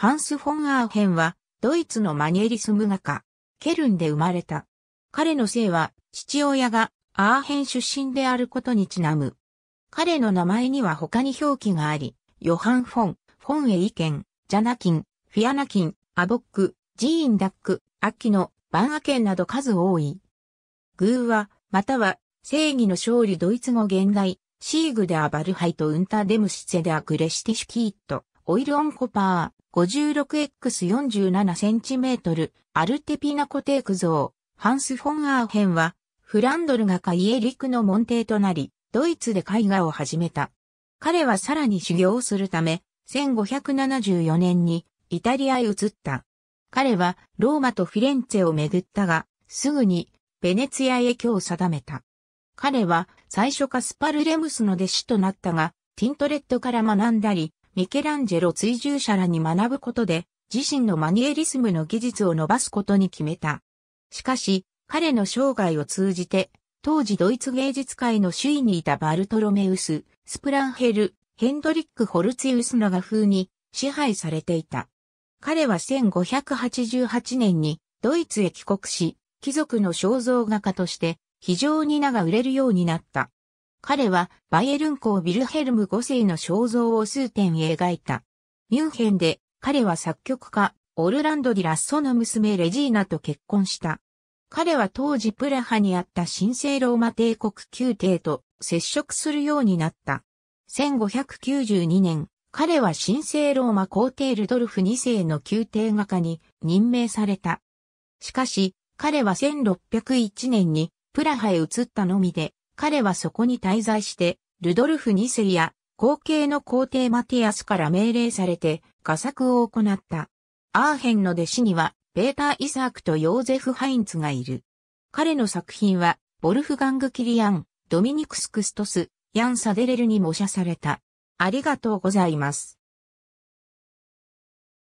ハンス・フォン・アーヘンは、ドイツのマニエリスム画家、ケルンで生まれた。彼の姓は、父親がアーヘン出身であることにちなむ。彼の名前には他に表記があり、ヨハン・フォン、フォン・エイケン、ジャナキン、フィアナキン、アボック、ジーン・ダック、アッキノ、バンアケンなど数多い。グーは、または、正義の勝利ドイツ語現代、シーグでアバルハイとウンターデムシセでアグレシティシュキーット、オイルオンコパー。56X47cm アルテピナコテーク像、ハンス・フォン・アーヘンは、フランドルが海へ陸の門弟となり、ドイツで絵画を始めた。彼はさらに修行するため、1574年にイタリアへ移った。彼はローマとフィレンツェを巡ったが、すぐにベネツィアへ居を定めた。彼は最初カスパルレムスの弟子となったが、ティントレットから学んだり、ミケランジェロ追従者らに学ぶことで、自身のマニエリスムの技術を伸ばすことに決めた。しかし、彼の生涯を通じて、当時ドイツ芸術界の首位にいたバルトロメウス、スプランヘル、ヘンドリック・ホルツィウスの画風に支配されていた。彼は1588年にドイツへ帰国し、貴族の肖像画家として非常に名が売れるようになった。彼はバイエルン公ビルヘルム5世の肖像を数点描いた。ミュンヘンで彼は作曲家オルランド・ディ・ラッソの娘レジーナと結婚した。彼は当時プラハにあった神聖ローマ帝国宮廷と接触するようになった。1592年、彼は神聖ローマ皇帝ルドルフ2世の宮廷画家に任命された。しかし、彼は1601年にプラハへ移ったのみで、彼はそこに滞在して、ルドルフ2世や後継の皇帝マティアスから命令されて画策を行った。アーヘンの弟子には、ペーター・イサークとヨーゼフ・ハインツがいる。彼の作品は、ボルフガング・キリアン、ドミニクス・クストス、ヤン・サデレルに模写された。ありがとうございます。